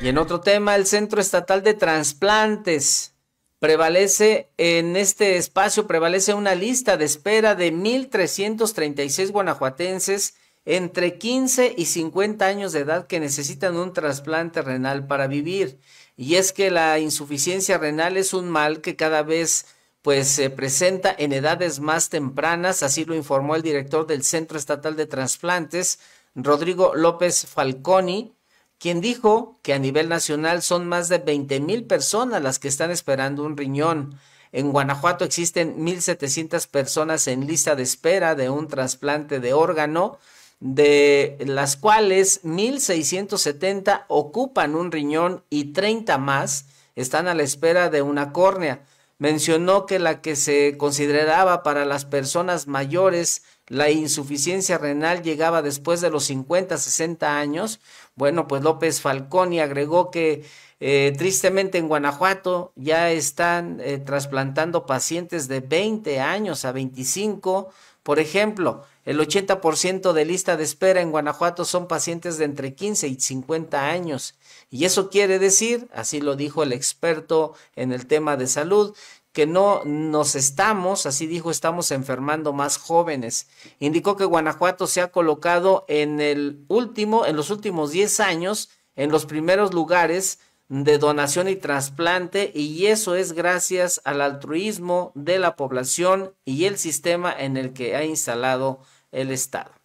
Y en otro tema, el Centro Estatal de Transplantes. Prevalece en este espacio, prevalece una lista de espera de 1.336 guanajuatenses entre 15 y 50 años de edad que necesitan un trasplante renal para vivir. Y es que la insuficiencia renal es un mal que cada vez pues se presenta en edades más tempranas, así lo informó el director del Centro Estatal de Transplantes, Rodrigo López Falconi, quien dijo que a nivel nacional son más de 20 mil personas las que están esperando un riñón. En Guanajuato existen 1.700 personas en lista de espera de un trasplante de órgano, de las cuales 1.670 ocupan un riñón y 30 más están a la espera de una córnea. Mencionó que la que se consideraba para las personas mayores la insuficiencia renal llegaba después de los 50, 60 años. Bueno, pues López Falconi agregó que eh, tristemente en Guanajuato ya están eh, trasplantando pacientes de 20 años a 25. Por ejemplo, el 80% de lista de espera en Guanajuato son pacientes de entre 15 y 50 años. Y eso quiere decir, así lo dijo el experto en el tema de salud, que no nos estamos, así dijo, estamos enfermando más jóvenes. Indicó que Guanajuato se ha colocado en el último, en los últimos 10 años, en los primeros lugares de donación y trasplante, y eso es gracias al altruismo de la población y el sistema en el que ha instalado el Estado.